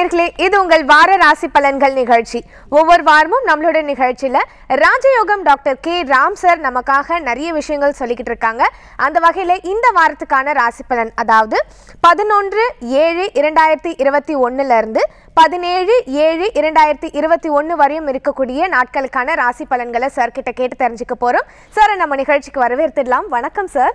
நேர்களே இது உங்கள் வார ராசி பலன்கள் நிகழ்ச்சி ஒவ்வொரு வாரமும் நம்மளோட நிகழ்ச்சியில ராஜயோகம் டாக்டர் கே ராம் சார் நமக்காக நிறைய விஷயங்கள் சொல்லிக்கிட்டு இருக்காங்க அந்த வகையில இந்த வாரத்துக்கான ராசி பலன் அதாவது பதினொன்று ஏழு இரண்டாயிரத்தி இருபத்தி இருந்து பதினேழு ஏழு இரண்டாயிரத்தி இருபத்தி ஒன்னு வரையும் இருக்கக்கூடிய நாட்களுக்கான ராசி பலன்களை சார் கிட்ட கேட்டு தெரிஞ்சுக்க போறோம் சார் நம்ம நிகழ்ச்சிக்கு வரவேற்றுடலாம் வணக்கம் சார்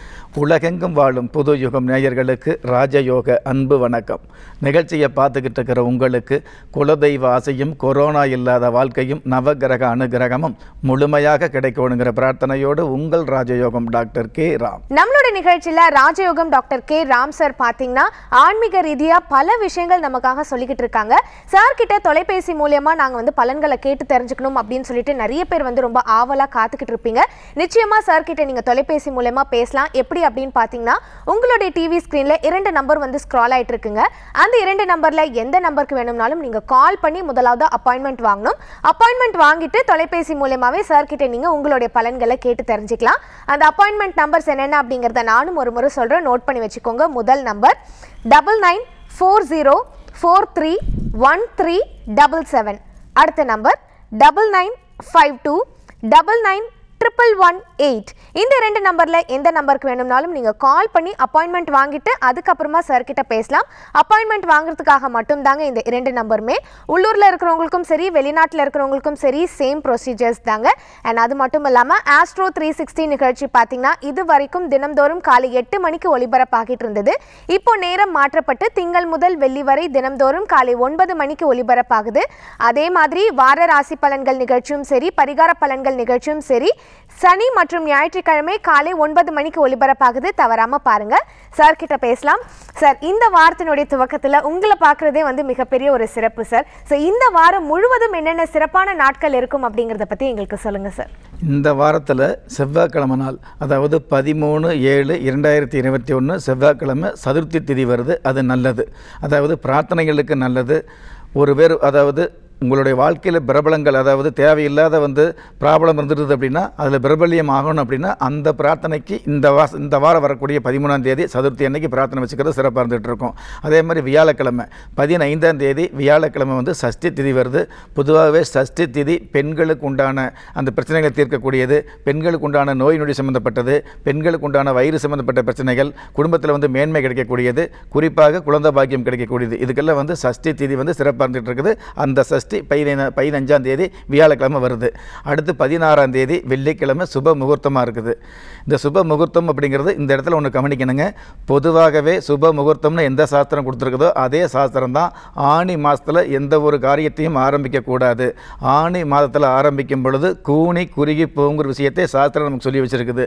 உலகெங்கும் வாழும் புது யுகம் நேயர்களுக்கு ராஜயோக அன்பு வணக்கம் நிகழ்ச்சியை பார்த்துக்கிட்டு இருக்கிற உங்களுக்கு குலதெய்வ ஆசையும் கொரோனா இல்லாத வாழ்க்கையும் நவகிரக அனுகிரகமும் முழுமையாக கிடைக்கணுங்கிற பிரார்த்தனையோடு உங்கள் ராஜயோகம் டாக்டர் கே ராம் நம்மளோட நிகழ்ச்சியில் ராஜயோகம் டாக்டர் கே ராம் சார் பார்த்தீங்கன்னா ஆன்மீக ரீதியாக பல விஷயங்கள் நமக்காக சொல்லிக்கிட்டு இருக்காங்க சார் கிட்ட தொலைபேசி மூலியமாக நாங்கள் வந்து பலன்களை கேட்டு தெரிஞ்சுக்கணும் அப்படின்னு சொல்லிட்டு நிறைய பேர் வந்து ரொம்ப ஆவலாக காத்துக்கிட்டு இருப்பீங்க நிச்சயமாக சார் கிட்ட நீங்கள் தொலைபேசி மூலயமா பேசலாம் எப்படி எப்படி அப்படின்னு பார்த்தீங்கன்னா உங்களுடைய டிவி ஸ்க்ரீனில் இரண்டு நம்பர் வந்து ஸ்க்ரால் ஆகிட்டு இருக்குங்க அந்த இரண்டு நம்பரில் எந்த நம்பருக்கு வேணும்னாலும் நீங்கள் கால் பண்ணி முதலாவது அப்பாயின்மெண்ட் வாங்கணும் அப்பாயின்மெண்ட் வாங்கிட்டு தொலைபேசி மூலயமாவே சார்கிட்ட நீங்கள் உங்களுடைய பலன்களை கேட்டு தெரிஞ்சுக்கலாம் அந்த அப்பாயின்மெண்ட் நம்பர்ஸ் என்னென்ன அப்படிங்கிறத நானும் ஒரு முறை சொல்கிறேன் நோட் பண்ணி வச்சுக்கோங்க முதல் number double nine four zero four three one three double seven அடுத்த number double nine five two double nine triple one eight இந்த ரெண்டு நம்பரில் எந்த நம்பருக்கு வேணும்னாலும் நீங்கள் கால் பண்ணி அப்பாயின்மெண்ட் வாங்கிட்டு அதுக்கப்புறமா சார்கிட்ட பேசலாம் அப்பாயின்மெண்ட் வாங்குறதுக்காக மட்டும்தாங்க இந்த ரெண்டு நம்பருமே உள்ளூரில் இருக்கிறவங்களுக்கும் சரி வெளிநாட்டில் இருக்கிறவங்களுக்கும் சரி சேம் ப்ரொசீஜர்ஸ் தாங்க அண்ட் அது மட்டும் இல்லாமல் ஆஸ்ட்ரோ த்ரீ சிக்ஸ்டி நிகழ்ச்சி பார்த்தீங்கன்னா இது வரைக்கும் தினம்தோறும் காலை எட்டு மணிக்கு ஒளிபரப்பாகிட்டு இருந்தது இப்போ நேரம் மாற்றப்பட்டு திங்கள் முதல் வெள்ளி வரை தினம்தோறும் காலை ஒன்பது மணிக்கு ஒளிபரப்பாகுது அதே மாதிரி வார ராசி பலன்கள் நிகழ்ச்சியும் சரி பரிகார பலன்கள் நிகழ்ச்சியும் சரி சனி மற்றும் ஞாயிற்றுக்கிழமை காலை ஒன்பது மணிக்கு ஒலிபரப்பாகுது தவறாமல் பாருங்கள் சார் கிட்ட பேசலாம் சார் இந்த வாரத்தினுடைய துவக்கத்தில் உங்களை பார்க்குறதே வந்து மிகப்பெரிய ஒரு சிறப்பு சார் ஸோ இந்த வாரம் முழுவதும் என்னென்ன சிறப்பான நாட்கள் இருக்கும் அப்படிங்கிறத பற்றி எங்களுக்கு சொல்லுங்கள் சார் இந்த வாரத்தில் செவ்வாய்க்கிழமை நாள் அதாவது பதிமூணு ஏழு இரண்டாயிரத்தி இருபத்தி ஒன்று செவ்வாய்க்கிழமை சதுர்த்தி திதி வருது அது நல்லது அதாவது பிரார்த்தனைகளுக்கு நல்லது ஒரு பேர் அதாவது உங்களுடைய வாழ்க்கையில் பிரபலங்கள் அதாவது தேவையில்லாத வந்து ப்ராப்ளம் இருந்துருது அப்படின்னா அதில் பிரபல்யம் ஆகணும் அப்படின்னா அந்த பிரார்த்தனைக்கு இந்த வாச இந்த வாரம் வரக்கூடிய பதிமூணாம் தேதி சதுர்த்தி அன்னைக்கு பிரார்த்தனை வச்சுக்கிறது சிறப்பாக இருந்துகிட்டு இருக்கும் அதே மாதிரி வியாழக்கிழமை பதினைந்தாம் தேதி வியாழக்கிழமை வந்து சஷ்டி திதி வருது பொதுவாகவே சஷ்டி திதி பெண்களுக்கு உண்டான அந்த பிரச்சனைகளை தீர்க்கக்கூடியது பெண்களுக்கு உண்டான நோய் நொடி சம்மந்தப்பட்டது பெண்களுக்கு உண்டான வயிறு சம்மந்தப்பட்ட பிரச்சனைகள் குடும்பத்தில் வந்து மேன்மை கிடைக்கக்கூடியது குறிப்பாக குழந்தை பாக்கியம் கிடைக்கக்கூடியது இதுக்கெல்லாம் வந்து சஷ்டி திதி வந்து சிறப்பாக இருந்துகிட்டு இருக்குது அந்த சஷ்டி சஷ்டி பதினை பதினஞ்சாம் தேதி வியாழக்கிழமை வருது அடுத்து பதினாறாம் தேதி வெள்ளிக்கிழமை சுப முகூர்த்தமாக இருக்குது இந்த சுப முகூர்த்தம் அப்படிங்கிறது இந்த இடத்துல ஒன்று கவனிக்கணுங்க பொதுவாகவே சுப முகூர்த்தம்னு எந்த சாஸ்திரம் கொடுத்துருக்குதோ அதே சாஸ்திரம் தான் ஆணி மாதத்தில் எந்த ஒரு காரியத்தையும் ஆரம்பிக்கக்கூடாது ஆணி மாதத்தில் ஆரம்பிக்கும் பொழுது கூனி குறுகி போங்கிற விஷயத்தை சாஸ்திரம் நமக்கு சொல்லி வச்சுருக்குது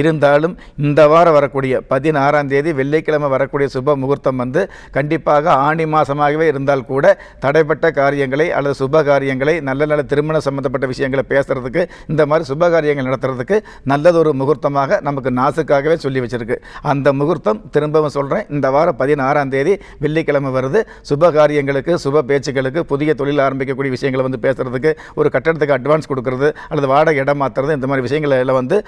இருந்தாலும் இந்த வாரம் வரக்கூடிய பதினாறாம் தேதி வெள்ளிக்கிழமை வரக்கூடிய சுப முகூர்த்தம் வந்து கண்டிப்பாக ஆணி மாதமாகவே இருந்தால் கூட தடைப்பட்ட காரியங்களை அல்லது சுப காரியங்களை நல்ல நல்ல திருமண சம்மந்தப்பட்ட விஷயங்களை பேசுகிறதுக்கு இந்த மாதிரி சுப காரியங்கள் நடத்துறதுக்கு நல்லதொரு முகூர்த்தமாக நமக்கு நாசுக்காகவே சொல்லி வச்சுருக்கு அந்த முகூர்த்தம் திரும்பவும் சொல்கிறேன் இந்த வாரம் பதினாறாம் தேதி வெள்ளிக்கிழமை வருது சுப காரியங்களுக்கு சுப பேச்சுக்களுக்கு புதிய தொழில் ஆரம்பிக்கக்கூடிய விஷயங்களை வந்து பேசுகிறதுக்கு ஒரு கட்டடத்துக்கு அட்வான்ஸ் கொடுக்கறது அல்லது வாடகை இடம் மாற்றுறது இந்த மாதிரி விஷயங்கள் வந்து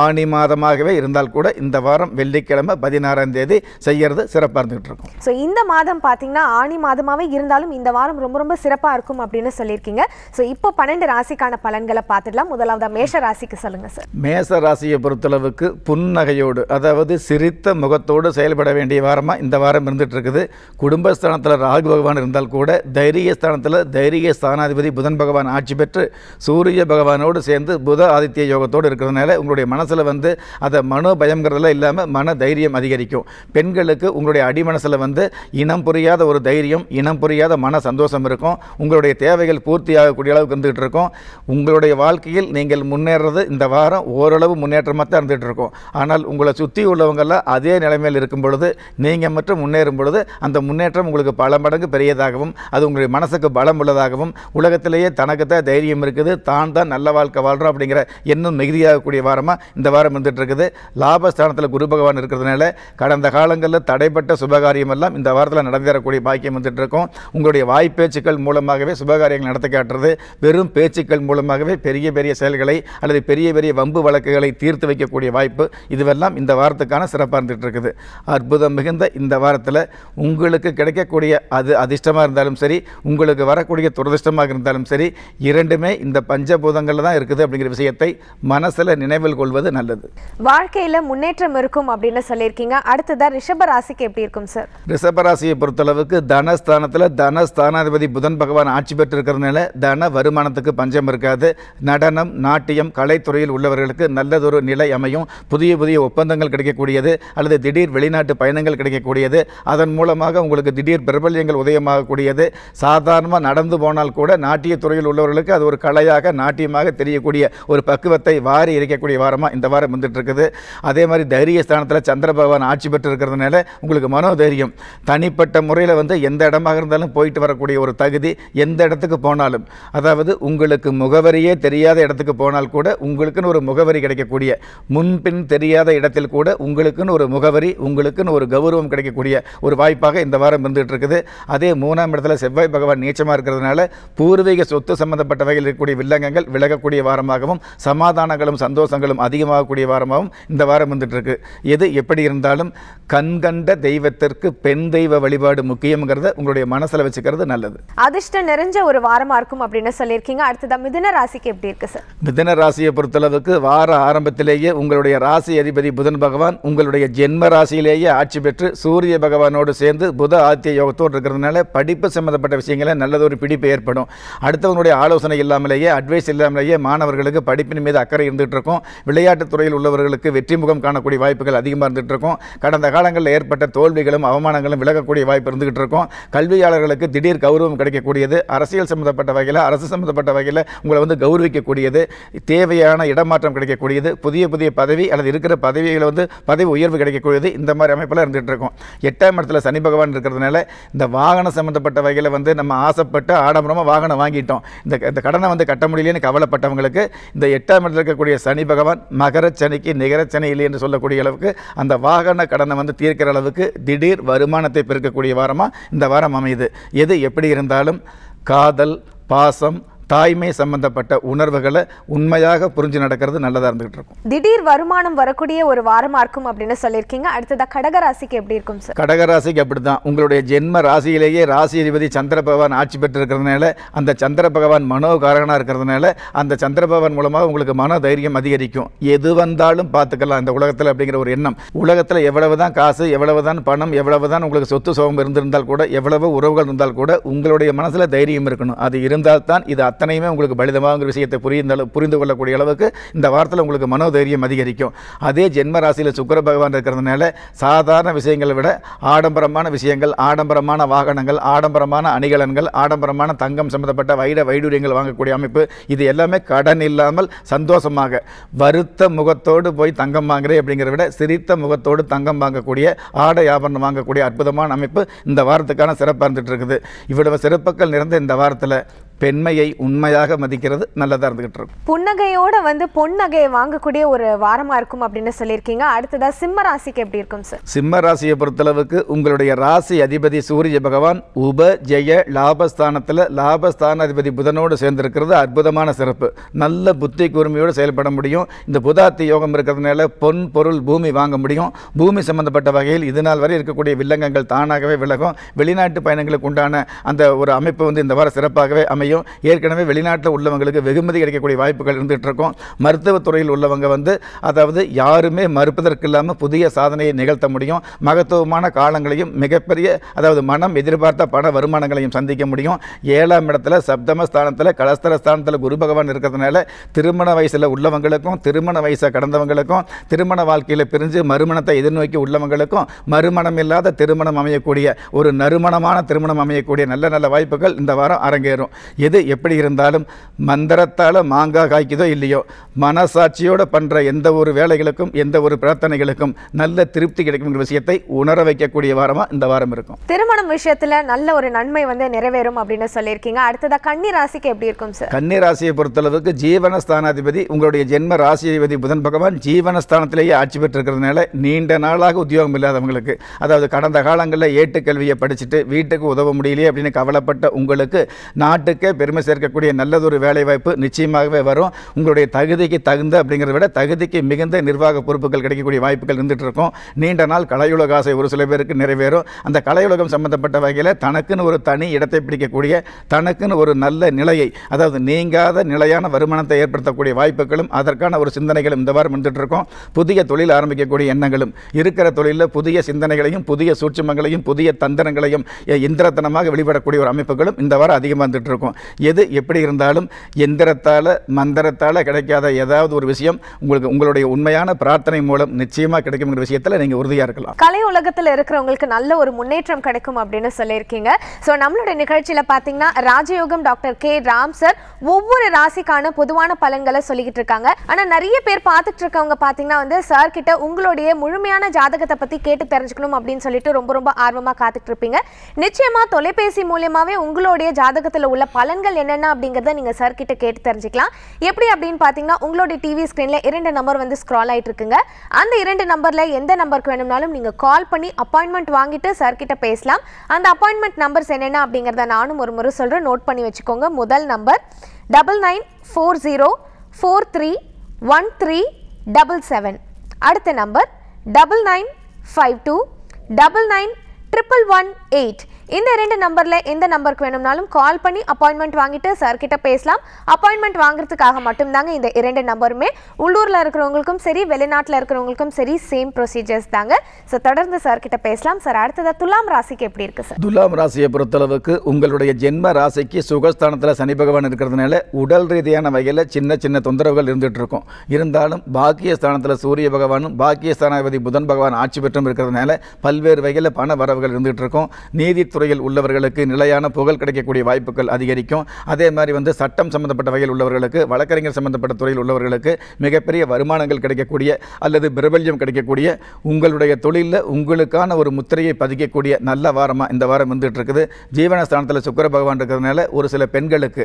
ஆணி மாதமாகவே இருந்தால் கூட இந்த வாரம் வெள்ளிக்கிழமை பதினாறாம் தேதி செய்கிறது சிறப்பாக இருந்துகிட்டு இருக்கும் ஸோ இந்த மாதம் பார்த்தீங்கன்னா ஆணி மாதமாகவே இருந்தாலும் இந்த வாரம் ரொம்ப ரொம்ப சிறப்பாக இருக்கும் அப்படின்னு சொல்லியிருக்கீங்க ஸோ இப்போ பன்னெண்டு ராசிக்கான பலன்களை பார்த்துடலாம் முதலாவது மேஷ ராசிக்கு சொல்லுங்கள் சார் மேஷ ராசியை பொறுத்தளவுக்கு புன்னகையோடு அதாவது சிரித்த முகத்தோடு செயல்பட வேண்டிய வாரமாக இந்த வாரம் இருந்துட்டு இருக்குது குடும்பஸ்தானத்தில் ராகு பகவான் இருந்தால் கூட தைரிய ஸ்தானத்தில் தைரிய ஸ்தானாதிபதி புதன் பகவான் ஆட்சி பெற்று சூரிய பகவானோடு சேர்ந்து புத ஆதித்ய யோகத்தோடு இருக்கிறதுனால உங்களுடைய மனசில் வந்து அதை மனோ பயங்கிறதுல இல்லாமல் மன தைரியம் அதிகரிக்கும் பெண்களுக்கு உங்களுடைய அடிமனசில் வந்து இனம் புரியாத ஒரு தைரியம் இனம் புரியாத மன சந்தோஷம் இருக்கும் உங்களுடைய உங்களுடைய தேவைகள் பூர்த்தியாகக்கூடிய அளவுக்கு இருந்துகிட்டு இருக்கோம் உங்களுடைய வாழ்க்கையில் நீங்கள் முன்னேறது இந்த வாரம் ஓரளவு முன்னேற்றமாக தான் இருந்துகிட்டு இருக்கும் ஆனால் உங்களை சுற்றி உள்ளவங்கெல்லாம் அதே நிலைமையில் இருக்கும் பொழுது நீங்கள் மட்டும் முன்னேறும் பொழுது அந்த முன்னேற்றம் உங்களுக்கு பல மடங்கு பெரியதாகவும் அது உங்களுடைய மனசுக்கு பலம் உள்ளதாகவும் உலகத்திலேயே தனக்கு தான் தைரியம் இருக்குது தான் தான் நல்ல வாழ்க்கை வாழ்கிறோம் அப்படிங்கிற எண்ணம் மிகுதியாகக்கூடிய வாரமாக இந்த வாரம் இருந்துகிட்டு இருக்குது லாபஸ்தானத்தில் குரு பகவான் இருக்கிறதுனால கடந்த காலங்களில் தடைப்பட்ட சுபகாரியமெல்லாம் இந்த வாரத்தில் நடந்தேறக்கூடிய பாக்கியம் வந்துட்டு இருக்கும் உங்களுடைய வாய்ப்பேச்சுக்கள் மூலமாகவே சுபகாரியங்கள் நடத்த காட்டுறது வெறும் பேச்சுக்கள் மூலமாகவே பெரிய பெரிய செயல்களை அல்லது பெரிய பெரிய வம்பு வழக்குகளை தீர்த்து வைக்கக்கூடிய வாய்ப்பு இதுவெல்லாம் இந்த வாரத்துக்கான சிறப்பாக இருந்துகிட்டு இருக்குது அற்புதம் மிகுந்த இந்த வாரத்தில் உங்களுக்கு கிடைக்கக்கூடிய அது அதிர்ஷ்டமாக இருந்தாலும் சரி உங்களுக்கு வரக்கூடிய துரதிர்ஷ்டமாக இருந்தாலும் சரி இரண்டுமே இந்த பஞ்சபூதங்களில் தான் இருக்குது அப்படிங்கிற விஷயத்தை மனசில் நினைவில் கொள்வது நல்லது வாழ்க்கையில் முன்னேற்றம் இருக்கும் அப்படின்னு சொல்லியிருக்கீங்க அடுத்ததான் ரிஷபராசிக்கு எப்படி இருக்கும் சார் ரிஷபராசியை பொறுத்தளவுக்கு தனஸ்தானத்தில் தனஸ்தானாதிபதி புதன் பகவான் ஆட்சி ஆட்சி பெற்றிருக்கிறதுனால தன வருமானத்துக்கு பஞ்சம் இருக்காது நடனம் நாட்டியம் கலைத்துறையில் உள்ளவர்களுக்கு நல்லதொரு நிலை அமையும் புதிய புதிய ஒப்பந்தங்கள் கிடைக்கக்கூடியது அல்லது திடீர் வெளிநாட்டு பயணங்கள் கிடைக்கக்கூடியது அதன் மூலமாக உங்களுக்கு திடீர் பிரபல்யங்கள் உதயமாகக்கூடியது சாதாரணமாக நடந்து போனால் கூட நாட்டியத்துறையில் உள்ளவர்களுக்கு அது ஒரு கலையாக நாட்டியமாக தெரியக்கூடிய ஒரு பக்குவத்தை வாரி இருக்கக்கூடிய வாரமாக இந்த வாரம் வந்துட்டு இருக்குது அதே மாதிரி தைரிய ஸ்தானத்தில் சந்திர பகவான் ஆட்சி பெற்று இருக்கிறதுனால உங்களுக்கு மனோதைரியம் தனிப்பட்ட முறையில் வந்து எந்த இடமாக இருந்தாலும் போயிட்டு வரக்கூடிய ஒரு தகுதி எந்த எந்த இடத்துக்கு போனாலும் அதாவது உங்களுக்கு முகவரியே தெரியாத இடத்துக்கு போனால் கூட உங்களுக்குன்னு ஒரு முகவரி கிடைக்கக்கூடிய முன்பின் தெரியாத இடத்தில் கூட உங்களுக்குன்னு ஒரு முகவரி உங்களுக்குன்னு ஒரு கௌரவம் கிடைக்கக்கூடிய ஒரு வாய்ப்பாக இந்த வாரம் இருந்துகிட்டு இருக்குது அதே மூணாம் இடத்துல செவ்வாய் பகவான் நீச்சமாக இருக்கிறதுனால பூர்வீக சொத்து சம்பந்தப்பட்ட வகையில் இருக்கக்கூடிய வில்லங்கங்கள் விலகக்கூடிய வாரமாகவும் சமாதானங்களும் சந்தோஷங்களும் அதிகமாகக்கூடிய வாரமாகவும் இந்த வாரம் வந்துட்டுருக்கு எது எப்படி இருந்தாலும் கண்கண்ட தெய்வத்திற்கு பெண் தெய்வ வழிபாடு முக்கியங்கிறத உங்களுடைய மனசில் வச்சுக்கிறது நல்லது அதிர்ஷ்ட நிறைந்த நிறைஞ்ச ஒரு வாரமாக இருக்கும் அப்படின்னு சொல்லியிருக்கீங்க அடுத்ததான் மிதன ராசிக்கு எப்படி இருக்குது சார் மிதன ராசியை பொறுத்தளவுக்கு வார ஆரம்பத்திலேயே உங்களுடைய ராசி அதிபதி புதன் பகவான் உங்களுடைய ஜென்ம ராசியிலேயே ஆட்சி பெற்று சூரிய பகவானோடு சேர்ந்து புத ஆத்திய யோகத்தோடு இருக்கிறதுனால படிப்பு சம்மந்தப்பட்ட நல்லது நல்லதொரு பிடிப்பு ஏற்படும் அடுத்தவங்களுடைய ஆலோசனை இல்லாமலேயே அட்வைஸ் இல்லாமலேயே மாணவர்களுக்கு படிப்பின் மீது அக்கறை இருந்துகிட்டு இருக்கும் விளையாட்டுத் துறையில் உள்ளவர்களுக்கு வெற்றி முகம் காணக்கூடிய வாய்ப்புகள் அதிகமாக இருந்துகிட்டு இருக்கும் கடந்த காலங்களில் ஏற்பட்ட தோல்விகளும் அவமானங்களும் விலகக்கூடிய வாய்ப்பு இருந்துகிட்டு இருக்கும் கல்வியாளர்களுக்கு திடீர் கௌரவம் கிடைக்கக்கூடியது அரசியல் சம்மந்தப்பட்ட வகையில் அரசு சம்மந்தப்பட்ட வகையில் உங்களை வந்து கௌரவிக்கக்கூடியது தேவையான இடமாற்றம் கிடைக்கக்கூடியது புதிய புதிய பதவி அல்லது இருக்கிற பதவிகளை வந்து பதவி உயர்வு கிடைக்கக்கூடியது இந்த மாதிரி அமைப்பில் இருந்துகிட்டு இருக்கும் எட்டாம் இடத்துல சனி பகவான் இருக்கிறதுனால இந்த வாகனம் சம்மந்தப்பட்ட வகையில் வந்து நம்ம ஆசைப்பட்டு ஆடம்பரமாக வாகனம் வாங்கிட்டோம் இந்த இந்த கடனை வந்து கட்ட முடியலன்னு கவலைப்பட்டவங்களுக்கு இந்த எட்டாம் இடத்துல இருக்கக்கூடிய சனி பகவான் மகர சனிக்கு நிகர சனி இல்லை என்று சொல்லக்கூடிய அளவுக்கு அந்த வாகன கடனை வந்து தீர்க்கிற அளவுக்கு திடீர் வருமானத்தை பெருக்கக்கூடிய வாரமாக இந்த வாரம் அமையுது எது எப்படி இருந்தாலும் காதல் பாசம் தாய்மை சம்பந்தப்பட்ட உணர்வுகளை உண்மையாக புரிஞ்சு நடக்கிறது நல்லதாக இருந்துகிட்டு இருக்கும் திடீர் வருமானம் வரக்கூடிய ஒரு வாரமாக இருக்கும் அப்படின்னு சொல்லியிருக்கீங்க அடுத்ததாக கடகராசிக்கு எப்படி இருக்கும் சார் கடகராசிக்கு அப்படி தான் உங்களுடைய ஜென்ம ராசியிலேயே ராசி அதிபதி சந்திர பகவான் ஆட்சி பெற்று இருக்கிறதுனால அந்த சந்திர பகவான் மனோகாரகனாக இருக்கிறதுனால அந்த சந்திர பகவான் மூலமாக உங்களுக்கு மன தைரியம் அதிகரிக்கும் எது வந்தாலும் பார்த்துக்கலாம் இந்த உலகத்தில் அப்படிங்கிற ஒரு எண்ணம் உலகத்தில் எவ்வளவு தான் காசு எவ்வளவு தான் பணம் எவ்வளவு தான் உங்களுக்கு சொத்து சோகம் இருந்திருந்தால் கூட எவ்வளவு உறவுகள் இருந்தால் கூட உங்களுடைய மனசில் தைரியம் இருக்கணும் அது இருந்தால் தான் இது அத்தனையுமே உங்களுக்கு பலிதமாகங்கிற விஷயத்தை புரிந்த புரிந்து கொள்ளக்கூடிய அளவுக்கு இந்த வாரத்தில் உங்களுக்கு மனோதைரியம் அதிகரிக்கும் அதே ஜென்ம ராசியில் சுக்கர பகவான் இருக்கிறதுனால சாதாரண விஷயங்களை விட ஆடம்பரமான விஷயங்கள் ஆடம்பரமான வாகனங்கள் ஆடம்பரமான அணிகலன்கள் ஆடம்பரமான தங்கம் சம்பந்தப்பட்ட வைர வைடூரியங்கள் வாங்கக்கூடிய அமைப்பு இது எல்லாமே கடன் இல்லாமல் சந்தோஷமாக வருத்த முகத்தோடு போய் தங்கம் வாங்குறேன் அப்படிங்கிறத விட சிரித்த முகத்தோடு தங்கம் வாங்கக்கூடிய ஆடை ஆபரணம் வாங்கக்கூடிய அற்புதமான அமைப்பு இந்த வாரத்துக்கான சிறப்பாக இருந்துகிட்டு இருக்குது இவ்வளவு சிறப்புகள் நிறைந்த இந்த வாரத்தில் பெண்மையை உண்மையாக மதிக்கிறது நல்லதாக இருந்துகிட்டு இருக்கும் புன்னகையோட வந்து பொன்னகையை வாங்கக்கூடிய ஒரு வாரமாக இருக்கும் அப்படின்னு சொல்லியிருக்கீங்க அடுத்ததாக சிம்ம ராசிக்கு எப்படி இருக்கும் சார் சிம்ம ராசியை பொறுத்தளவுக்கு உங்களுடைய ராசி அதிபதி சூரிய பகவான் உப ஜெய லாபஸ்தானத்தில் லாபஸ்தான அதிபதி புதனோடு சேர்ந்திருக்கிறது அற்புதமான சிறப்பு நல்ல புத்தி கூர்மையோடு செயல்பட முடியும் இந்த புதாத்தி யோகம் இருக்கிறதுனால பொன் பொருள் பூமி வாங்க முடியும் பூமி சம்பந்தப்பட்ட வகையில் இது நாள் வரை இருக்கக்கூடிய வில்லங்கங்கள் தானாகவே விலகும் வெளிநாட்டு பயணங்களுக்கு உண்டான அந்த ஒரு அமைப்பு வந்து இந்த வாரம் சிறப்பாகவே அமையும் துறையும் ஏற்கனவே வெளிநாட்டில் உள்ளவங்களுக்கு வெகுமதி கிடைக்கக்கூடிய வாய்ப்புகள் இருந்துகிட்டு இருக்கும் மருத்துவத்துறையில் உள்ளவங்க வந்து அதாவது யாருமே மறுப்பதற்கு இல்லாமல் புதிய சாதனையை நிகழ்த்த முடியும் மகத்துவமான காலங்களையும் மிகப்பெரிய அதாவது மனம் எதிர்பார்த்த பண வருமானங்களையும் சந்திக்க முடியும் ஏழாம் இடத்துல சப்தம ஸ்தானத்தில் கலஸ்தர ஸ்தானத்தில் குரு பகவான் இருக்கிறதுனால திருமண வயசில் உள்ளவங்களுக்கும் திருமண வயசை கடந்தவங்களுக்கும் திருமண வாழ்க்கையில் பிரிஞ்சு மறுமணத்தை எதிர்நோக்கி உள்ளவங்களுக்கும் மறுமணம் இல்லாத திருமணம் அமையக்கூடிய ஒரு நறுமணமான திருமணம் அமையக்கூடிய நல்ல நல்ல வாய்ப்புகள் இந்த வாரம் அரங்கேறும் எது எப்படி இருந்தாலும் மந்திரத்தால் மாங்காய் காய்க்குதோ இல்லையோ மனசாட்சியோடு பண்ணுற எந்த ஒரு வேலைகளுக்கும் எந்த ஒரு பிரார்த்தனைகளுக்கும் நல்ல திருப்தி கிடைக்கும்ங்கிற விஷயத்தை உணர வைக்கக்கூடிய வாரமாக இந்த வாரம் இருக்கும் திருமணம் விஷயத்தில் நல்ல ஒரு நன்மை வந்து நிறைவேறும் அப்படின்னு சொல்லியிருக்கீங்க அடுத்ததாக கன்னி ராசிக்கு எப்படி இருக்கும் சார் கன்னி ராசியை பொறுத்தளவுக்கு ஜீவனஸ்தானாதிபதி உங்களுடைய ஜென்ம ராசிபதி புதன் பகவான் ஜீவனஸ்தானத்திலேயே ஆட்சி பெற்றிருக்கிறதுனால நீண்ட நாளாக உத்தியோகம் இல்லாதவங்களுக்கு அதாவது கடந்த காலங்களில் கல்வியை படிச்சுட்டு வீட்டுக்கு உதவ முடியலையே அப்படின்னு கவலைப்பட்ட உங்களுக்கு நாட்டுக்கு பெருமை சேர்க்கக்கூடிய நல்லதொரு வேலைவாய்ப்பு நிச்சயமாகவே வரும் உங்களுடைய தகுதிக்கு தகுந்த அப்படிங்கிறத விட தகுதிக்கு மிகுந்த நிர்வாக பொறுப்புகள் கிடைக்கக்கூடிய வாய்ப்புகள் இருந்துகிட்டு இருக்கும் நீண்ட நாள் கலையுலக ஆசை ஒரு சில பேருக்கு நிறைவேறும் அந்த கலையுலகம் சம்பந்தப்பட்ட வகையில் தனக்குன்னு ஒரு தனி இடத்தை பிடிக்கக்கூடிய தனக்குன்னு ஒரு நல்ல நிலையை அதாவது நீங்காத நிலையான வருமானத்தை ஏற்படுத்தக்கூடிய வாய்ப்புகளும் அதற்கான ஒரு சிந்தனைகளும் இந்த வாரம் வந்துட்டு இருக்கும் புதிய தொழில் ஆரம்பிக்கக்கூடிய எண்ணங்களும் இருக்கிற தொழிலில் புதிய சிந்தனைகளையும் புதிய சூட்சமங்களையும் புதிய தந்திரங்களையும் இந்திரத்தனமாக வெளிப்படக்கூடிய ஒரு அமைப்புகளும் இந்த வாரம் அதிகமாக வந்துட்டு இருக்கும் எது எப்படி இருந்தாலும் எந்திரத்தால் மந்திரத்தால் கிடைக்காத ஏதாவது ஒரு விஷயம் உங்களுக்கு உங்களுடைய உண்மையான பிரார்த்தனை மூலம் நிச்சயமாக கிடைக்கும் விஷயத்தில் நீங்கள் உறுதியாக இருக்கலாம் கலை உலகத்தில் இருக்கிறவங்களுக்கு நல்ல ஒரு முன்னேற்றம் கிடைக்கும் அப்படின்னு சொல்லியிருக்கீங்க ஸோ நம்மளுடைய நிகழ்ச்சியில் பார்த்தீங்கன்னா ராஜயோகம் டாக்டர் கே ராம் சார் ஒவ்வொரு ராசிக்கான பொதுவான பலன்களை சொல்லிக்கிட்டு இருக்காங்க ஆனால் நிறைய பேர் பார்த்துட்டு இருக்கவங்க பார்த்தீங்கன்னா வந்து சார் கிட்ட உங்களுடைய முழுமையான ஜாதகத்தை பற்றி கேட்டு தெரிஞ்சுக்கணும் அப்படின்னு சொல்லிட்டு ரொம்ப ரொம்ப ஆர்வமாக காத்துட்டு இருப்பீங்க நிச்சயமாக தொலைபேசி மூலியமாவே உங்களுடைய ஜாதகத்தில் உள்ள பலன்கள் என்னென்ன அப்படிங்கிறத நீங்கள் சார் கிட்ட கேட்டு தெரிஞ்சுக்கலாம் எப்படி அப்படின்னு பார்த்தீங்கன்னா உங்களுடைய டிவி ஸ்க்ரீனில் இரண்டு நம்பர் வந்து ஸ்க்ரால் ஆகிட்டு இருக்குங்க அந்த இரண்டு நம்பரில் எந்த நம்பருக்கு வேணும்னாலும் நீங்கள் கால் பண்ணி அப்பாயின்மெண்ட் வாங்கிட்டு சார் கிட்ட பேசலாம் அந்த அப்பாயின்மெண்ட் நம்பர்ஸ் என்னென்ன அப்படிங்கிறத நானும் ஒரு முறை சொல்கிறேன் நோட் பண்ணி வச்சுக்கோங்க முதல் number double nine four zero four three one three double seven அடுத்த number double nine five two double nine triple one eight இந்த ரெண்டு நம்பரில் எந்த நம்பருக்கு வேணும்னாலும் கால் பண்ணி அப்பாயின்மெண்ட் வாங்கிட்டு சார் கிட்ட பேசலாம் அப்பாயின்மெண்ட் வாங்குறதுக்காக மட்டும்தாங்க இந்த இரண்டு நம்பருமே உள்ளூரில் இருக்கிறவங்களுக்கும் சரி வெளிநாட்டில் இருக்கிறவங்களுக்கும் சரி சேம் ப்ரொசீஜர்ஸ் தாங்க ஸோ தொடர்ந்து சார்கிட்ட பேசலாம் சார் அடுத்ததாக துலாம் ராசிக்கு எப்படி இருக்கு சார் துலாம் ராசியை பொறுத்தளவுக்கு உங்களுடைய ஜென்ம ராசிக்கு சுகஸ்தானத்துல சனி பகவான் இருக்கிறதுனால உடல் ரீதியான வகையில் சின்ன சின்ன தொந்தரவுகள் இருந்துட்டு இருக்கும் இருந்தாலும் ஸ்தானத்துல சூரிய பகவானும் ஸ்தானாதிபதி புதன் பகவான் ஆட்சி பெற்றும் இருக்கிறதுனால பல்வேறு வகையில் பண வரவுகள் இருந்துட்டு இருக்கும் நீதி துறையில் உள்ளவர்களுக்கு நிலையான புகழ் கிடைக்கக்கூடிய வாய்ப்புகள் அதிகரிக்கும் அதே மாதிரி வந்து சட்டம் சம்மந்தப்பட்ட வகையில் உள்ளவர்களுக்கு வழக்கறிஞர் சம்மந்தப்பட்ட துறையில் உள்ளவர்களுக்கு மிகப்பெரிய வருமானங்கள் கிடைக்கக்கூடிய அல்லது பிரபல்யம் கிடைக்கக்கூடிய உங்களுடைய தொழிலில் உங்களுக்கான ஒரு முத்திரையை பதிக்கக்கூடிய நல்ல வாரமாக இந்த வாரம் வந்துட்டு இருக்குது ஜீவனஸ்தானத்தில் சுக்கர பகவான் இருக்கிறதுனால ஒரு சில பெண்களுக்கு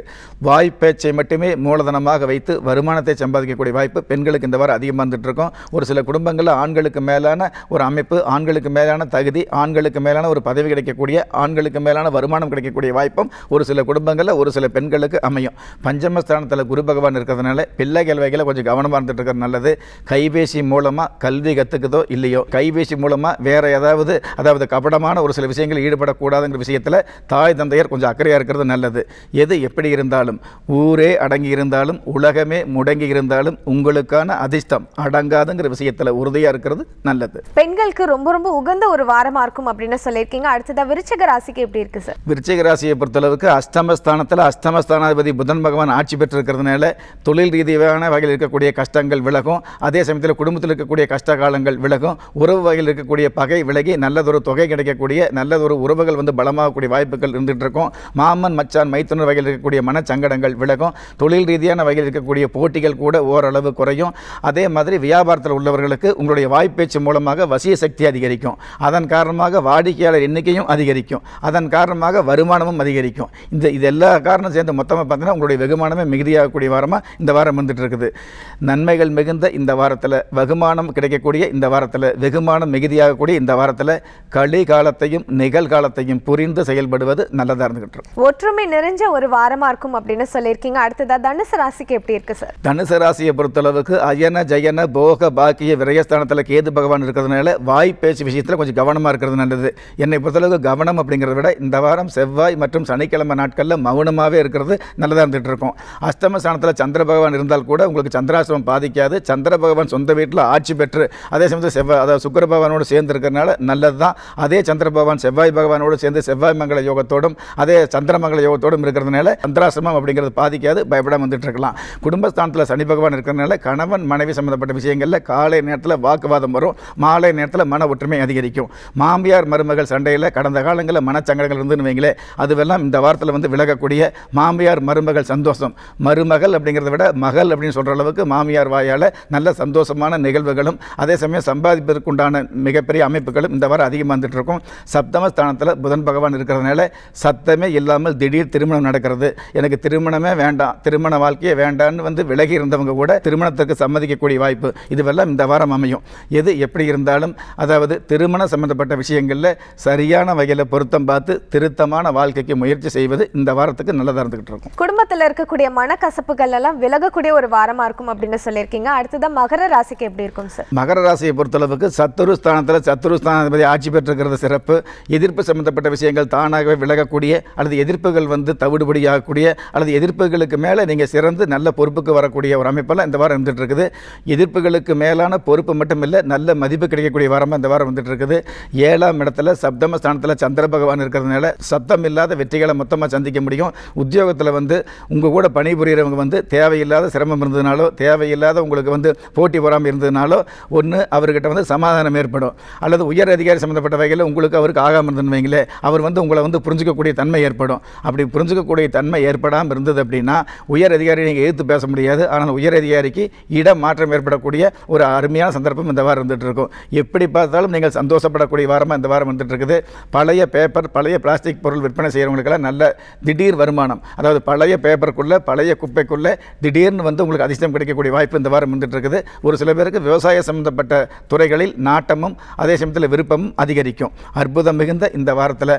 வாய்ப்பேச்சை மட்டுமே மூலதனமாக வைத்து வருமானத்தை சம்பாதிக்கக்கூடிய வாய்ப்பு பெண்களுக்கு இந்த வாரம் அதிகமாக வந்துட்டு இருக்கும் ஒரு சில குடும்பங்களில் ஆண்களுக்கு மேலான ஒரு அமைப்பு ஆண்களுக்கு மேலான தகுதி ஆண்களுக்கு மேலான ஒரு பதவி கிடைக்கக்கூடிய ஆண்களுக்கு மேலான வருமானம் கிடைக்கக்கூடிய வாய்ப்பும் ஒரு சில குடும்பங்களில் ஒரு சில பெண்களுக்கு அமையும் பஞ்சமஸ்தானத்தில் குரு பகவான் இருக்கிறதுனால பிள்ளை வகையில் கொஞ்சம் கவனமாக இருந்துட்டு இருக்கிறது நல்லது கைபேசி மூலமாக கல்வி கற்றுக்குதோ இல்லையோ கைபேசி மூலமாக வேறு ஏதாவது அதாவது கபடமான ஒரு சில விஷயங்கள் ஈடுபடக்கூடாதுங்கிற விஷயத்தில் தாய் தந்தையர் கொஞ்சம் அக்கறையாக இருக்கிறது நல்லது எது எப்படி இருந்தாலும் ஊரே அடங்கி இருந்தாலும் உலகமே முடங்கி இருந்தாலும் உங்களுக்கான அதிர்ஷ்டம் அடங்காதுங்கிற விஷயத்தில் உறுதியாக இருக்கிறது நல்லது பெண்களுக்கு ரொம்ப ரொம்ப உகந்த ஒரு வாரமாக இருக்கும் அப்படின்னு சொல்லியிருக்கீங்க அடுத்ததாக விருச்சகர் ராசிக்கு எப்படி இருக்கு சார் விருச்சிக ராசியை பொறுத்தளவுக்கு அஷ்டமஸ்தானத்தில் அஷ்டமஸ்தானாதிபதி புதன் பகவான் ஆட்சி பெற்றிருக்கிறதுனால தொழில் ரீதியான வகையில் இருக்கக்கூடிய கஷ்டங்கள் விலகும் அதே சமயத்தில் குடும்பத்தில் இருக்கக்கூடிய கஷ்ட காலங்கள் விலகும் உறவு வகையில் இருக்கக்கூடிய பகை விலகி நல்லதொரு தொகை கிடைக்கக்கூடிய நல்லதொரு உறவுகள் வந்து பலமாகக்கூடிய வாய்ப்புகள் இருந்துகிட்டு இருக்கும் மாமன் மச்சான் மைத்துனர் வகையில் இருக்கக்கூடிய மனச்சங்கடங்கள் விலகும் தொழில் ரீதியான வகையில் இருக்கக்கூடிய போட்டிகள் கூட ஓரளவு குறையும் அதே மாதிரி வியாபாரத்தில் உள்ளவர்களுக்கு உங்களுடைய வாய்ப்பேச்சு மூலமாக வசிய சக்தி அதிகரிக்கும் அதன் காரணமாக வாடிக்கையாளர் எண்ணிக்கையும் அதிகரிக்கும் அதிகரிக்கும் அதன் காரணமாக வருமானமும் அதிகரிக்கும் இந்த இது எல்லா காரணம் சேர்ந்து மொத்தமாக பார்த்தீங்கன்னா உங்களுடைய வெகுமானமே மிகுதியாகக்கூடிய வாரமாக இந்த வாரம் வந்துட்டு இருக்குது நன்மைகள் மிகுந்த இந்த வாரத்தில் வெகுமானம் கிடைக்கக்கூடிய இந்த வாரத்தில் வெகுமானம் மிகுதியாகக்கூடிய இந்த வாரத்தில் களி காலத்தையும் நிகழ்காலத்தையும் புரிந்து செயல்படுவது நல்லதாக இருந்துகிட்டு ஒற்றுமை நிறைஞ்ச ஒரு வாரமாக இருக்கும் அப்படின்னு சொல்லியிருக்கீங்க அடுத்ததாக தனுசு ராசிக்கு எப்படி இருக்கு சார் தனுசு ராசியை பொறுத்தளவுக்கு அயன ஜயன போக பாக்கிய விரயஸ்தானத்தில் கேது பகவான் இருக்கிறதுனால வாய் பேச்சு விஷயத்தில் கொஞ்சம் கவனமாக இருக்கிறது நல்லது என்னை பொறுத்தளவுக்கு கவனம் அப்படிங்கிறத விட இந்த வாரம் செவ்வாய் மற்றும் சனிக்கிழமை நாட்களில் மௌனமாகவே இருக்கிறது நல்லதாக இருந்துகிட்டு இருக்கும் அஷ்டம ஸ்தானத்தில் சந்திர பகவான் இருந்தால் கூட உங்களுக்கு சந்திராசிரமம் பாதிக்காது சந்திர பகவான் சொந்த வீட்டில் ஆட்சி பெற்று அதே சமயத்தில் செவ்வாய் அதாவது சுக்கர பகவானோடு சேர்ந்து இருக்கிறதுனால நல்லது தான் அதே சந்திர பகவான் செவ்வாய் பகவானோடு சேர்ந்து செவ்வாய் மங்கள யோகத்தோடும் அதே சந்திரமங்கல யோகத்தோடும் இருக்கிறதுனால சந்திராசிரமம் அப்படிங்கிறது பாதிக்காது பயப்படாமல் வந்துட்டு இருக்கலாம் குடும்பஸ்தானத்தில் சனி பகவான் இருக்கிறதுனால கணவன் மனைவி சம்மந்தப்பட்ட விஷயங்களில் காலை நேரத்தில் வாக்குவாதம் வரும் மாலை நேரத்தில் மன ஒற்றுமை அதிகரிக்கும் மாமியார் மருமகள் சண்டையில் கடந்த காலங்களில் சங்கடங்கள் மனச்சங்கடங்கள் இருந்துன்னு வைங்களே அதுவெல்லாம் இந்த வாரத்தில் வந்து விலகக்கூடிய மாமியார் மருமகள் சந்தோஷம் மருமகள் அப்படிங்கிறத விட மகள் அப்படின்னு சொல்கிற அளவுக்கு மாமியார் வாயால் நல்ல சந்தோஷமான நிகழ்வுகளும் அதே சமயம் சம்பாதிப்பதற்குண்டான மிகப்பெரிய அமைப்புகளும் இந்த வாரம் அதிகமாக வந்துட்டு இருக்கும் சப்தமஸ்தானத்தில் புதன் பகவான் இருக்கிறதுனால சத்தமே இல்லாமல் திடீர் திருமணம் நடக்கிறது எனக்கு திருமணமே வேண்டாம் திருமண வாழ்க்கையே வேண்டாம்னு வந்து விலகி இருந்தவங்க கூட திருமணத்திற்கு சம்மதிக்கக்கூடிய வாய்ப்பு இதுவெல்லாம் இந்த வாரம் அமையும் எது எப்படி இருந்தாலும் அதாவது திருமணம் சம்மந்தப்பட்ட விஷயங்களில் சரியான வகையில் பொருள் பொருத்தம் பார்த்து திருத்தமான வாழ்க்கைக்கு முயற்சி செய்வது இந்த வாரத்துக்கு நல்லதாக இருந்துகிட்டு இருக்கும் குடும்பத்தில் இருக்கக்கூடிய மனக்கசப்புகள் எல்லாம் விலகக்கூடிய ஒரு வாரமாக இருக்கும் அப்படின்னு சொல்லியிருக்கீங்க அடுத்ததான் மகர ராசிக்கு எப்படி இருக்கும் சார் மகர ராசியை பொறுத்தளவுக்கு சத்துரு ஸ்தானத்தில் சத்துரு ஸ்தானாதிபதி ஆட்சி பெற்றிருக்கிறது சிறப்பு எதிர்ப்பு சம்பந்தப்பட்ட விஷயங்கள் தானாகவே விலகக்கூடிய அல்லது எதிர்ப்புகள் வந்து தவிடுபடியாகக்கூடிய அல்லது எதிர்ப்புகளுக்கு மேலே நீங்கள் சிறந்து நல்ல பொறுப்புக்கு வரக்கூடிய ஒரு அமைப்பெல்லாம் இந்த வாரம் இருந்துகிட்டு இருக்குது எதிர்ப்புகளுக்கு மேலான பொறுப்பு மட்டும் இல்லை நல்ல மதிப்பு கிடைக்கக்கூடிய வாரமாக இந்த வாரம் வந்துட்டு இருக்குது ஏழாம் இடத்துல சப்தம ஸ்தானத்தில் சந்திர பகவான் இருக்கிறதுனால சத்தம் இல்லாத வெற்றிகளை மொத்தமாக சந்திக்க முடியும் உத்தியோகத்தில் வந்து உங்கள் கூட பணிபுரியறவங்க வந்து தேவையில்லாத சிரமம் இருந்ததுனாலோ தேவையில்லாத உங்களுக்கு வந்து போட்டி போகாமல் இருந்ததுனாலோ ஒன்று அவர்கிட்ட வந்து சமாதானம் ஏற்படும் அல்லது உயர் அதிகாரி சம்மந்தப்பட்ட வகையில் உங்களுக்கு அவருக்கு ஆகாமல் இருந்தவைங்களே அவர் வந்து உங்களை வந்து புரிஞ்சிக்கக்கூடிய தன்மை ஏற்படும் அப்படி புரிஞ்சிக்கக்கூடிய தன்மை ஏற்படாமல் இருந்தது அப்படின்னா உயர் அதிகாரி நீங்கள் எதிர்த்து பேச முடியாது ஆனால் உயர் அதிகாரிக்கு இடம் மாற்றம் ஏற்படக்கூடிய ஒரு அருமையான சந்தர்ப்பம் இந்த வாரம் இருந்துகிட்டு இருக்கும் எப்படி பார்த்தாலும் நீங்கள் சந்தோஷப்படக்கூடிய வாரமாக இந்த வாரம் வந்துட்டு இருக்குது பழைய பே பேப்பர் பழைய பிளாஸ்டிக் பொருள் விற்பனை செய்கிறவங்களுக்கெல்லாம் நல்ல திடீர் வருமானம் அதாவது பழைய பேப்பருக்குள்ளே பழைய குப்பைக்குள்ளே திடீர்னு வந்து உங்களுக்கு அதிர்ஷ்டம் கிடைக்கக்கூடிய வாய்ப்பு இந்த வாரம் இருந்துகிட்ருக்குது ஒரு சில பேருக்கு விவசாய சம்மந்தப்பட்ட துறைகளில் நாட்டமும் அதே சமயத்தில் விருப்பமும் அதிகரிக்கும் அற்புதம் மிகுந்த இந்த வாரத்தில்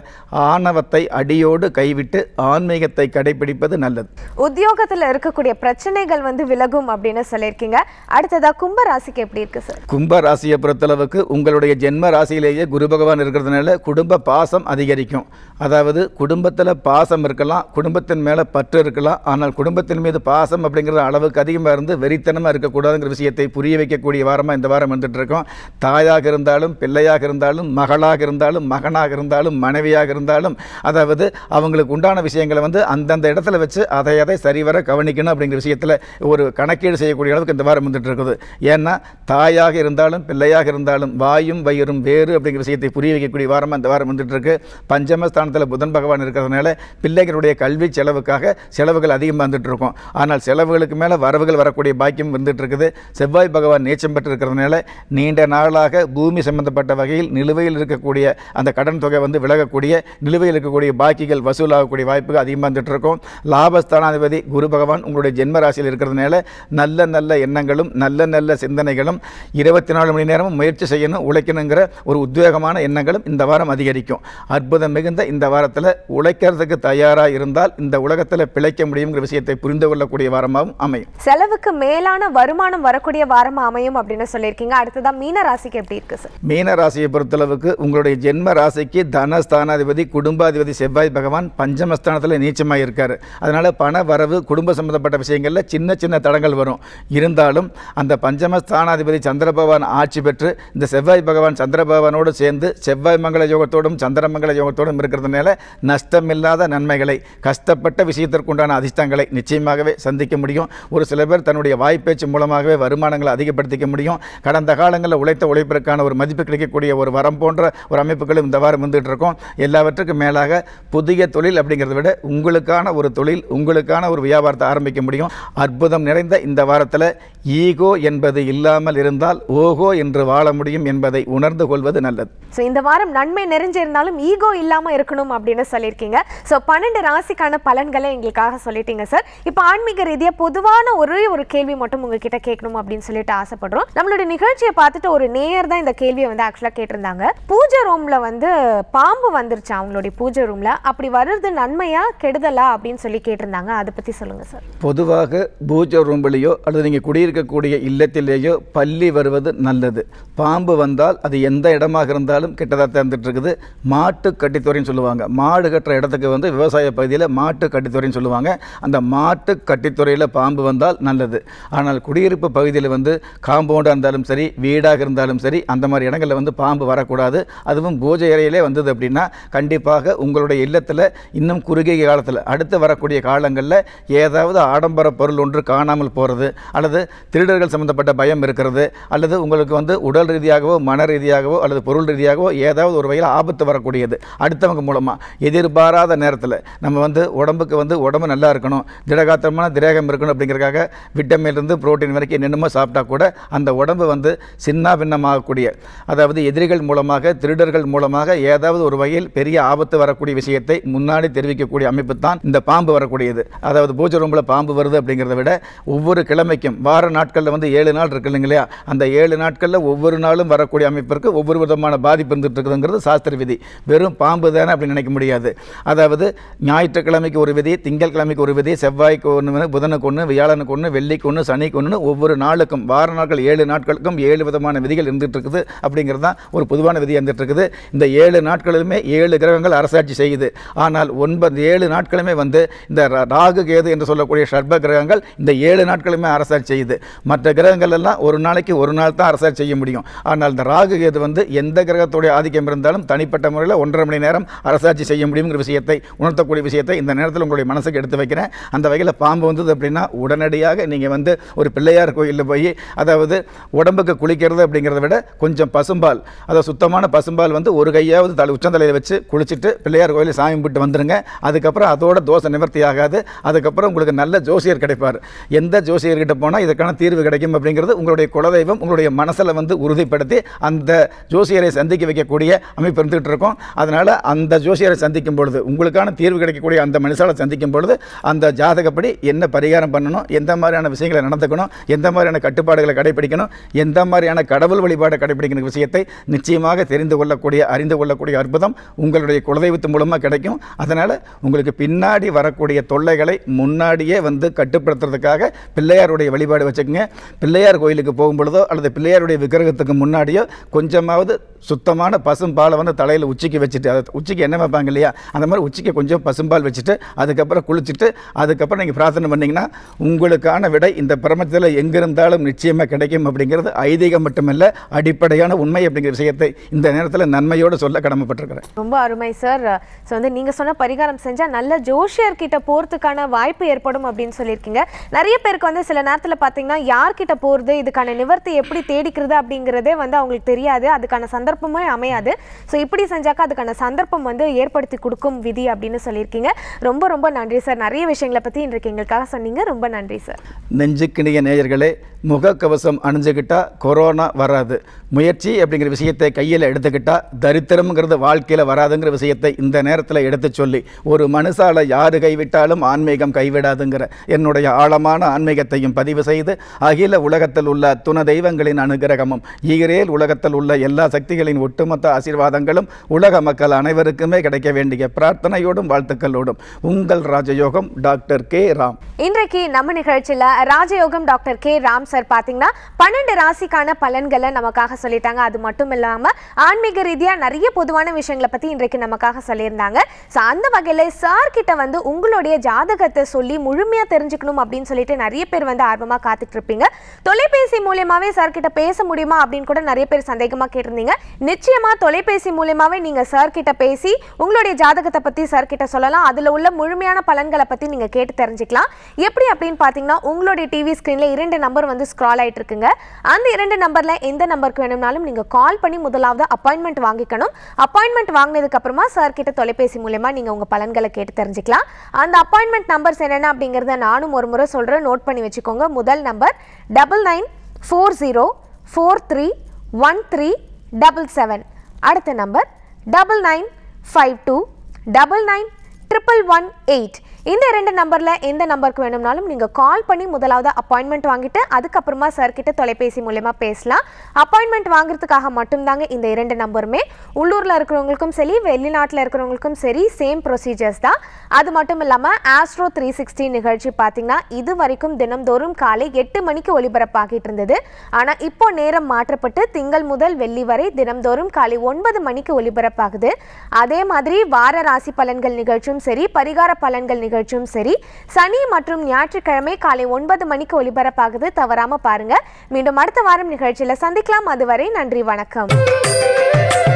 ஆணவத்தை அடியோடு கைவிட்டு ஆன்மீகத்தை கடைபிடிப்பது நல்லது உத்தியோகத்தில் இருக்கக்கூடிய பிரச்சனைகள் வந்து விலகும் அப்படின்னு சொல்லியிருக்கீங்க அடுத்ததாக கும்ப ராசிக்கு எப்படி இருக்கு சார் கும்ப ராசியை பொறுத்தளவுக்கு உங்களுடைய ஜென்ம ராசியிலேயே குரு பகவான் இருக்கிறதுனால குடும்ப பாசம் அதிகரிக்கும் அதாவது குடும்பத்தில் பாசம் இருக்கலாம் குடும்பத்தின் மேலே பற்று இருக்கலாம் ஆனால் குடும்பத்தின் மீது பாசம் அப்படிங்கிற அளவுக்கு அதிகமாக இருந்து வெறித்தனமாக இருக்கக்கூடாதுங்கிற விஷயத்தை புரிய வைக்கக்கூடிய வாரமாக இந்த வாரம் இருக்கோம் தாயாக இருந்தாலும் பிள்ளையாக இருந்தாலும் மகளாக இருந்தாலும் மகனாக இருந்தாலும் மனைவியாக இருந்தாலும் அதாவது அவங்களுக்கு உண்டான விஷயங்களை வந்து அந்தந்த இடத்துல வச்சு அதை அதை சரிவர கவனிக்கணும் அப்படிங்கிற விஷயத்தில் ஒரு கணக்கீடு செய்யக்கூடிய அளவுக்கு இந்த வாரம் வந்துட்டு இருக்குது ஏன்னா தாயாக இருந்தாலும் பிள்ளையாக இருந்தாலும் வாயும் வயிறும் வேறு அப்படிங்கிற விஷயத்தை புரிய வைக்கக்கூடிய வாரமாக இந்த வாரம் வந்துட்டு இருக்குது பஞ்சமஸ்தானத்தில் புதன் பகவான் இருக்கிறதுனால பிள்ளைகளுடைய கல்வி செலவுக்காக செலவுகள் அதிகமாக இருக்கும் ஆனால் செலவுகளுக்கு மேலே வரவுகள் வரக்கூடிய பாக்கியம் இருக்குது செவ்வாய் பகவான் நீச்சம் இருக்கிறதுனால நீண்ட நாளாக பூமி சம்பந்தப்பட்ட வகையில் நிலுவையில் இருக்கக்கூடிய அந்த கடன் தொகை வந்து விலகக்கூடிய நிலுவையில் இருக்கக்கூடிய பாக்கிகள் வசூலாகக்கூடிய வாய்ப்புகள் அதிகமாக இருக்கும் லாபஸ்தானாதிபதி குரு பகவான் உங்களுடைய ஜென்ம ராசியில் இருக்கிறதுனால நல்ல நல்ல எண்ணங்களும் நல்ல நல்ல சிந்தனைகளும் இருபத்தி நாலு மணி நேரமும் முயற்சி செய்யணும் உழைக்கணுங்கிற ஒரு உத்வேகமான எண்ணங்களும் இந்த வாரம் அதிகரிக்கும் அற்புதம் மிகுந்த இந்த வாரத்தில் உழைக்கிறதுக்கு தயாராக இருந்தால் இந்த உலகத்தில் பிழைக்க முடியுங்கிற விஷயத்தை புரிந்து கொள்ளக்கூடிய வாரமாகவும் அமையும் செலவுக்கு மேலான வருமானம் வரக்கூடிய வாரமாக அமையும் அப்படின்னு சொல்லியிருக்கீங்க அடுத்ததான் மீன ராசிக்கு எப்படி இருக்கு சார் மீன ராசியை பொறுத்தளவுக்கு உங்களுடைய ஜென்ம ராசிக்கு தனஸ்தானாதிபதி குடும்பாதிபதி செவ்வாய் பகவான் பஞ்சமஸ்தானத்தில் நீச்சமாக இருக்கார் அதனால் பண வரவு குடும்ப சம்மந்தப்பட்ட விஷயங்களில் சின்ன சின்ன தடங்கள் வரும் இருந்தாலும் அந்த பஞ்சமஸ்தானாதிபதி சந்திர பகவான் ஆட்சி பெற்று இந்த செவ்வாய் பகவான் சந்திர பகவானோடு சேர்ந்து செவ்வாய் மங்கள யோகத்தோடும் சந்திர கர்மங்களை யோகத்தோடும் இருக்கிறதுனால நஷ்டமில்லாத நன்மைகளை கஷ்டப்பட்ட விஷயத்திற்குண்டான அதிர்ஷ்டங்களை நிச்சயமாகவே சந்திக்க முடியும் ஒரு சில பேர் தன்னுடைய வாய்ப்பேச்சு மூலமாகவே வருமானங்களை அதிகப்படுத்திக்க முடியும் கடந்த காலங்களில் உழைத்த உழைப்பிற்கான ஒரு மதிப்பு கிடைக்கக்கூடிய ஒரு வரம் போன்ற ஒரு அமைப்புகளும் இந்த வாரம் வந்துகிட்டு இருக்கோம் எல்லாவற்றுக்கும் மேலாக புதிய தொழில் அப்படிங்கிறத விட உங்களுக்கான ஒரு தொழில் உங்களுக்கான ஒரு வியாபாரத்தை ஆரம்பிக்க முடியும் அற்புதம் நிறைந்த இந்த வாரத்தில் ஈகோ என்பது இல்லாமல் இருந்தால் ஓகோ என்று வாழ முடியும் என்பதை உணர்ந்து கொள்வது நல்லது இந்த வாரம் நன்மை நிறைஞ்சிருந்தாலும் ஈகோ இல்லாமல் இருக்கணும் அப்படின்னு சொல்லியிருக்கீங்க ஸோ பன்னெண்டு ராசிக்கான பலன்களை எங்களுக்காக சொல்லிட்டீங்க சார் இப்போ ஆன்மீக ரீதியாக பொதுவான ஒரே ஒரு கேள்வி மட்டும் உங்ககிட்ட கேட்கணும் அப்படின்னு சொல்லிட்டு ஆசைப்படுறோம் நம்மளோட நிகழ்ச்சியை பார்த்துட்டு ஒரு நேயர் தான் இந்த கேள்வியை வந்து ஆக்சுவலாக கேட்டிருந்தாங்க பூஜை ரூமில் வந்து பாம்பு வந்துருச்சு அவங்களுடைய பூஜை ரூமில் அப்படி வர்றது நன்மையா கெடுதலா அப்படின்னு சொல்லி கேட்டிருந்தாங்க அதை பற்றி சொல்லுங்கள் சார் பொதுவாக பூஜை ரூம்லேயோ அல்லது நீங்கள் குடியிருக்கக்கூடிய இல்லத்திலேயோ பள்ளி வருவது நல்லது பாம்பு வந்தால் அது எந்த இடமாக இருந்தாலும் கெட்டதாக தந்துட்டு இருக்குது மா மாட்டு கட்டித்துறைன்னு சொல்லுவாங்க மாடு கட்டுற இடத்துக்கு வந்து விவசாய பகுதியில் மாட்டு கட்டித்துறைன்னு சொல்லுவாங்க அந்த மாட்டு கட்டித்துறையில் பாம்பு வந்தால் நல்லது ஆனால் குடியிருப்பு பகுதியில் வந்து காம்பவுண்டாக இருந்தாலும் சரி வீடாக இருந்தாலும் சரி அந்த மாதிரி இடங்களில் வந்து பாம்பு வரக்கூடாது அதுவும் பூஜை அறையிலே வந்தது அப்படின்னா கண்டிப்பாக உங்களுடைய இல்லத்தில் இன்னும் குறுகிய காலத்தில் அடுத்து வரக்கூடிய காலங்களில் ஏதாவது ஆடம்பர பொருள் ஒன்று காணாமல் போகிறது அல்லது திருடர்கள் சம்மந்தப்பட்ட பயம் இருக்கிறது அல்லது உங்களுக்கு வந்து உடல் ரீதியாகவோ மன ரீதியாகவோ அல்லது பொருள் ரீதியாகவோ ஏதாவது ஒரு வகையில் ஆபத்து வரக்கூடிய முடியாது அடுத்தவங்க மூலமாக எதிர்பாராத நேரத்தில் நம்ம வந்து உடம்புக்கு வந்து உடம்பு நல்லா இருக்கணும் திடகாத்திரமான திரேகம் இருக்கணும் அப்படிங்கிறக்காக விட்டமின்லேருந்து புரோட்டீன் வரைக்கும் என்னென்னமோ சாப்பிட்டா கூட அந்த உடம்பு வந்து சின்ன பின்னமாகக்கூடிய அதாவது எதிரிகள் மூலமாக திருடர்கள் மூலமாக ஏதாவது ஒரு வகையில் பெரிய ஆபத்து வரக்கூடிய விஷயத்தை முன்னாடி தெரிவிக்கக்கூடிய அமைப்பு தான் இந்த பாம்பு வரக்கூடியது அதாவது பூஜை ரூமில் பாம்பு வருது அப்படிங்கிறத விட ஒவ்வொரு கிழமைக்கும் வார நாட்களில் வந்து ஏழு நாள் இருக்கு இல்லைங்களா அந்த ஏழு நாட்களில் ஒவ்வொரு நாளும் வரக்கூடிய அமைப்பிற்கு ஒவ்வொரு விதமான பாதிப்பு இருந்துட்டு இருக்குதுங்கிறது சாஸ்திர விதி வெறும் பாம்பு தானே அப்படின்னு நினைக்க முடியாது அதாவது ஞாயிற்றுக்கிழமைக்கு ஒரு விதி திங்கள் கிழமைக்கு ஒரு விதி செவ்வாய்க்கு ஒன்று புதனுக்கு ஒன்று வியாழனுக்கு ஒன்று வெள்ளிக்கு ஒன்று சனிக்கு ஒன்று ஒவ்வொரு நாளுக்கும் வார நாட்கள் ஏழு நாட்களுக்கும் ஏழு விதமான விதிகள் இருந்துட்டு இருக்குது அப்படிங்கிறது தான் ஒரு பொதுவான விதி இருந்துட்டு இருக்குது இந்த ஏழு நாட்களுமே ஏழு கிரகங்கள் அரசாட்சி செய்யுது ஆனால் ஒன்பது ஏழு நாட்களுமே வந்து இந்த ராகு கேது என்று சொல்லக்கூடிய சர்ப கிரகங்கள் இந்த ஏழு நாட்களுமே அரசாட்சி செய்யுது மற்ற கிரகங்கள் எல்லாம் ஒரு நாளைக்கு ஒரு நாள் தான் அரசாட்சி செய்ய முடியும் ஆனால் இந்த ராகு கேது வந்து எந்த கிரகத்துடைய ஆதிக்கம் இருந்தாலும் தனிப்பட்ட முறையில் ஒன்றரை மணி நேரம் அரசாட்சி செய்ய முடியுங்கிற விஷயத்தை உணர்த்தக்கூடிய விஷயத்தை இந்த நேரத்தில் உங்களுடைய மனசுக்கு எடுத்து வைக்கிறேன் அந்த வகையில் பாம்பு வந்தது அப்படின்னா உடனடியாக நீங்கள் வந்து ஒரு பிள்ளையார் கோயிலில் போய் அதாவது உடம்புக்கு குளிக்கிறது அப்படிங்கிறத விட கொஞ்சம் பசும்பால் அதை சுத்தமான பசும்பால் வந்து ஒரு கையாவது தலை உச்சந்தலையில் வச்சு குளிச்சுட்டு பிள்ளையார் கோயிலில் சாமி விட்டு வந்துடுங்க அதுக்கப்புறம் அதோட தோசை நிவர்த்தி ஆகாது அதுக்கப்புறம் உங்களுக்கு நல்ல ஜோசியர் கிடைப்பார் எந்த ஜோசியர்கிட்ட போனால் இதுக்கான தீர்வு கிடைக்கும் அப்படிங்கிறது உங்களுடைய குலதெய்வம் உங்களுடைய மனசில் வந்து உறுதிப்படுத்தி அந்த ஜோசியரை சந்திக்க வைக்கக்கூடிய அமைப்பு இருந்துகிட்டு இருக்கோம் அதனால் அந்த ஜோசியரை சந்திக்கும் பொழுது உங்களுக்கான தீர்வு கிடைக்கக்கூடிய அந்த மனுஷாவை சந்திக்கும் பொழுது அந்த ஜாதகப்படி என்ன பரிகாரம் பண்ணணும் எந்த மாதிரியான விஷயங்களை நடந்துக்கணும் எந்த மாதிரியான கட்டுப்பாடுகளை கடைபிடிக்கணும் எந்த மாதிரியான கடவுள் வழிபாடை கடைப்பிடிக்கணும் விஷயத்தை நிச்சயமாக தெரிந்து கொள்ளக்கூடிய அறிந்து கொள்ளக்கூடிய அற்புதம் உங்களுடைய குலதெய்வத்து மூலமாக கிடைக்கும் அதனால் உங்களுக்கு பின்னாடி வரக்கூடிய தொல்லைகளை முன்னாடியே வந்து கட்டுப்படுத்துறதுக்காக பிள்ளையாருடைய வழிபாடு வச்சுக்கோங்க பிள்ளையார் கோயிலுக்கு போகும் பொழுதோ அல்லது பிள்ளையாருடைய விக்கிரகத்துக்கு முன்னாடியோ கொஞ்சமாவது சுத்தமான பசும் பாலை வந்து தலையில் உச்சிக்கு உச்சிக்கு வச்சுட்டு அதை உச்சிக்கு என்ன வைப்பாங்க இல்லையா அந்த மாதிரி உச்சிக்கு கொஞ்சம் பசும்பால் வச்சுட்டு அதுக்கப்புறம் குளிச்சுட்டு அதுக்கப்புறம் நீங்கள் பிரார்த்தனை பண்ணிங்கன்னா உங்களுக்கான விடை இந்த பிரபஞ்சத்தில் எங்கிருந்தாலும் நிச்சயமாக கிடைக்கும் அப்படிங்கிறது ஐதீகம் மட்டுமல்ல அடிப்படையான உண்மை அப்படிங்கிற விஷயத்தை இந்த நேரத்தில் நன்மையோடு சொல்ல கடமைப்பட்டிருக்கிறேன் ரொம்ப அருமை சார் ஸோ வந்து நீங்கள் சொன்ன பரிகாரம் செஞ்சால் நல்ல ஜோஷியர்கிட்ட போகிறதுக்கான வாய்ப்பு ஏற்படும் அப்படின்னு சொல்லியிருக்கீங்க நிறைய பேருக்கு வந்து சில நேரத்தில் பார்த்தீங்கன்னா யார்கிட்ட போகிறது இதுக்கான நிவர்த்தி எப்படி தேடிக்கிறது அப்படிங்கிறதே வந்து அவங்களுக்கு தெரியாது அதுக்கான சந்தர்ப்பமே அமையாது ஸோ இப்படி செஞ்சாக்கா அதுக்கான சந்தர்ப்பம் வந்து ஏற்படுத்தி கொடுக்கும் விதி அப்படின்னு சொல்லியிருக்கீங்க ரொம்ப ரொம்ப நன்றி சார் நிறைய விஷயங்களை பற்றி இன்றைக்கு எங்களுக்காக சொன்னீங்க ரொம்ப நன்றி சார் நெஞ்சுக்கிணிய நேயர்களே முகக்கவசம் அணிஞ்சுக்கிட்டால் கொரோனா வராது முயற்சி அப்படிங்கிற விஷயத்தை கையில் எடுத்துக்கிட்டால் தரித்திரம்ங்கிறது வாழ்க்கையில் வராதுங்கிற விஷயத்தை இந்த நேரத்தில் எடுத்து சொல்லி ஒரு மனுஷால் யார் கைவிட்டாலும் ஆன்மீகம் கைவிடாதுங்கிற என்னுடைய ஆழமான ஆன்மீகத்தையும் பதிவு செய்து அகில உலகத்தில் உள்ள துண தெய்வங்களின் அனுகிரகமும் ஈரேல் உலகத்தில் உள்ள எல்லா சக்திகளின் ஒட்டுமொத்த ஆசீர்வாதங்களும் உலக உலக மக்கள் அனைவருக்குமே கிடைக்க வேண்டிய பிரார்த்தனையோடும் வாழ்த்துக்களோடும் உங்கள் ராஜயோகம் டாக்டர் கே ராம் இன்றைக்கு நம்ம நிகழ்ச்சியில ராஜயோகம் டாக்டர் கே ராம் சார் பாத்தீங்கன்னா பன்னெண்டு ராசிக்கான பலன்களை நமக்காக சொல்லிட்டாங்க அது மட்டும் இல்லாம ஆன்மீக ரீதியா நிறைய பொதுவான விஷயங்களை பத்தி இன்றைக்கு நமக்காக சொல்லியிருந்தாங்க ஸோ அந்த வகையில சார் கிட்ட வந்து உங்களுடைய ஜாதகத்தை சொல்லி முழுமையா தெரிஞ்சுக்கணும் அப்படின்னு சொல்லிட்டு நிறைய பேர் வந்து ஆர்வமா காத்துட்டு இருப்பீங்க தொலைபேசி மூலியமாவே சார் கிட்ட பேச முடியுமா அப்படின்னு கூட நிறைய பேர் சந்தேகமா கேட்டிருந்தீங்க நிச்சயமா தொலைபேசி மூலியமாவே நீங்க சார்கிட்ட பேசி உங்களுடைய ஜாதகத்தை பற்றி சார்கிட்ட சொல்லலாம் அதுல உள்ள முழுமையான பலன்களை பத்தி நீங்க கேட்டு தெரிஞ்சுக்கலாம் எப்படி அப்படின்னு பார்த்தீங்கன்னா உங்களுடைய டிவி ஸ்க்ரீனில் இரண்டு நம்பர் வந்து ஸ்க்ரால் ஆயிட்டு இருக்குங்க அந்த இரண்டு நம்பர்ல எந்த நம்பருக்கு வேணும்னாலும் நீங்க கால் பண்ணி முதலாவது அப்பாயின்மெண்ட் வாங்கிக்கணும் அப்பாயின்மெண்ட் வாங்கினதுக்கப்புறமா சார்கிட்ட தொலைபேசி மூலயமா நீங்க உங்க பலன்களை கேட்டு தெரிஞ்சுக்கலாம் அந்த அப்பாயின்மெண்ட் நம்பர்ஸ் என்னென்ன அப்படிங்கிறத நானும் ஒரு முறை சொல்கிறேன் நோட் பண்ணி வச்சுக்கோங்க முதல் number double nine four zero four three one three double seven அடுத்த number double nine five two double nine triple one eight இந்த ரெண்டு நம்பரில் எந்த நம்பருக்கு வேணும்னாலும் நீங்கள் கால் பண்ணி முதலாவது அப்பாயின்மெண்ட் வாங்கிட்டு அதுக்கப்புறமா கிட்ட தொலைபேசி மூலயமா பேசலாம் அப்பாயின்மெண்ட் வாங்குறதுக்காக மட்டும்தாங்க இந்த இரண்டு நம்பருமே உள்ளூரில் இருக்கிறவங்களுக்கும் சரி வெளிநாட்டில் இருக்கிறவங்களுக்கும் சரி சேம் ப்ரொசீஜர்ஸ் தான் அது மட்டும் இல்லாமல் ஆஸ்ட்ரோ த்ரீ சிக்ஸ்டி நிகழ்ச்சி பார்த்தீங்கன்னா இது வரைக்கும் தினம்தோறும் காலை எட்டு மணிக்கு ஒளிபரப்பாகிட்டு இருந்தது ஆனால் இப்போ நேரம் மாற்றப்பட்டு திங்கள் முதல் வெள்ளி வரை தினம்தோறும் காலை ஒன்பது மணிக்கு ஒளிபரப்பாகுது அதே மாதிரி வார ராசி பலன்கள் நிகழ்ச்சியும் சரி பரிகார பலன்கள் நிகழ்ச்சி நிகழ்ச்சியும் சரி சனி மற்றும் ஞாயிற்றுக்கிழமை காலை ஒன்பது மணிக்கு ஒலிபரப்பாகுது தவறாம பாருங்க மீண்டும் அடுத்த வாரம் நிகழ்ச்சியில் சந்திக்கலாம் அதுவரை நன்றி வணக்கம்